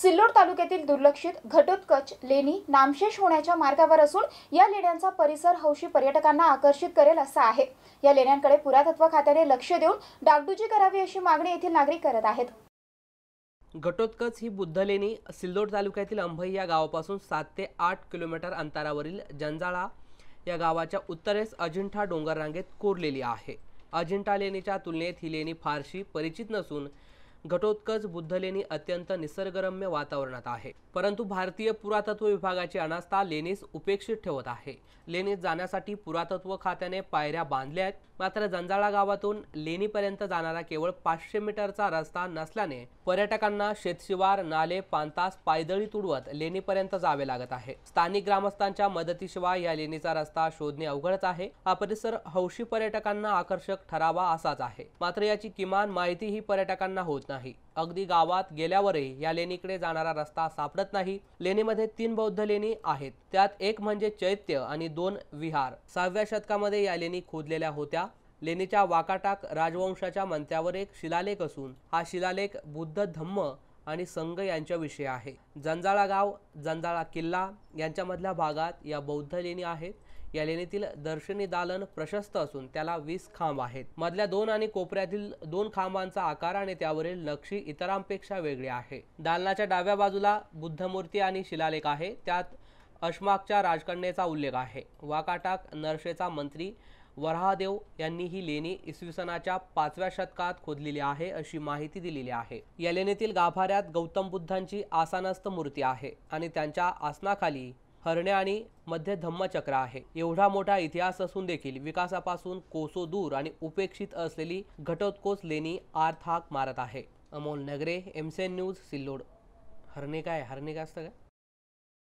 सिल्लोड तालुक्यातील दुर्लक्षित घटोत्कच लेणी नामशेष होण्याच्या मार्गावर असून या लेण्यांचा परिसर हौशी पर्यटकांना आकर्षित करेल असा आहे या लेण्यांकडे पुरातत्व खात्याने लक्ष देऊन डागडुजी करावी अशी मागणी येथील नागरिक करत आहेत घटोत्कच ही बुद्ध लेणी सिल्लोड तालुक्यातील अंभई या गावापासून सात ते आठ किलोमीटर अंतरावरील जंजाळा या गावाच्या उत्तरेस अजिंठा डोंगर रांगेत कोरलेली आहे अजिंठा लेणीच्या तुलनेत ही लेणी फारशी परिचित नसून घटोत्कच बुद्धलेणी अत्यंत निसर्गरम्य वातावरणात आहे परंतु भारतीय पुरातत्व विभागाची अनास्था लेणीस उपेक्षित ठेवत आहे लेणीत जाण्यासाठी पुरातत्व खात्याने पायऱ्या बांधल्या आहेत मात्र जंजाळा गावातून लेणीपर्यंत जाणारा केवळ पाचशे मीटरचा रस्ता नसल्याने पर्यटकांना शेतशिवार नाले पानतास पायदळी तुडवत लेणीपर्यंत जावे लागत आहे स्थानिक ग्रामस्थांच्या मदतीशिवाय या लेणीचा रस्ता शोधणे अवघडच आहे हा परिसर हौशी पर्यटकांना आकर्षक ठरावा असाच आहे मात्र याची किमान माहिती ही पर्यटकांना होत नाही अगदी गावात गेल्यावरही या लेणीकडे जाणारा रस्ता सापडत नाही लेणीमध्ये तीन बौद्ध लेणी आहेत त्यात एक म्हणजे चैत्य आणि दोन विहार सहाव्या शतकामध्ये या लेणी खोदलेल्या होत्या लेणीच्या वाकाटाक राजवंशाच्या मंत्र्यावर एक शिलालेख असून हा शिलालेख बुद्ध धम्म आणि संघ विषय आहे जंजाळा गाव जंजाळा किल्ला यांच्यामधल्या भागात या बौद्ध लेणी आहेत या लेणीतील दर्शनी दालन प्रशस्त असून त्याला वीस खांब आहेत मधल्या दोन आणि कोपऱ्यातील दोन खांबांचा आकार आणि त्यावरील नक्षी इतरांपेक्षा वेगळी आहे दालनाच्या डाव्या बाजूला बुद्धमूर्ती आणि शिलालेख आहे त्यात अश्माकच्या राजकन्येचा उल्लेख आहे वाकाटाक नरशेचा मंत्री वराहदेव यांनी ही लेणी इसवी सणाच्या पाचव्या शतकात खोदलेली आहे अशी माहिती दिलेली आहे या लेणीतील गाभाऱ्यात गौतम बुद्धांची आसनास्थ मूर्ती आहे आणि त्यांच्या आसनाखाली हरणे आणि मध्य धम्मचक्र आहे एवढा मोठा इतिहास असून देखील विकासापासून कोसो दूर आणि उपेक्षित असलेली घटोत्कोस लेणी आर्थाक मारत आहे अमोल नगरे एमसेन न्यूज सिल्लोड हरणे काय हरणे काय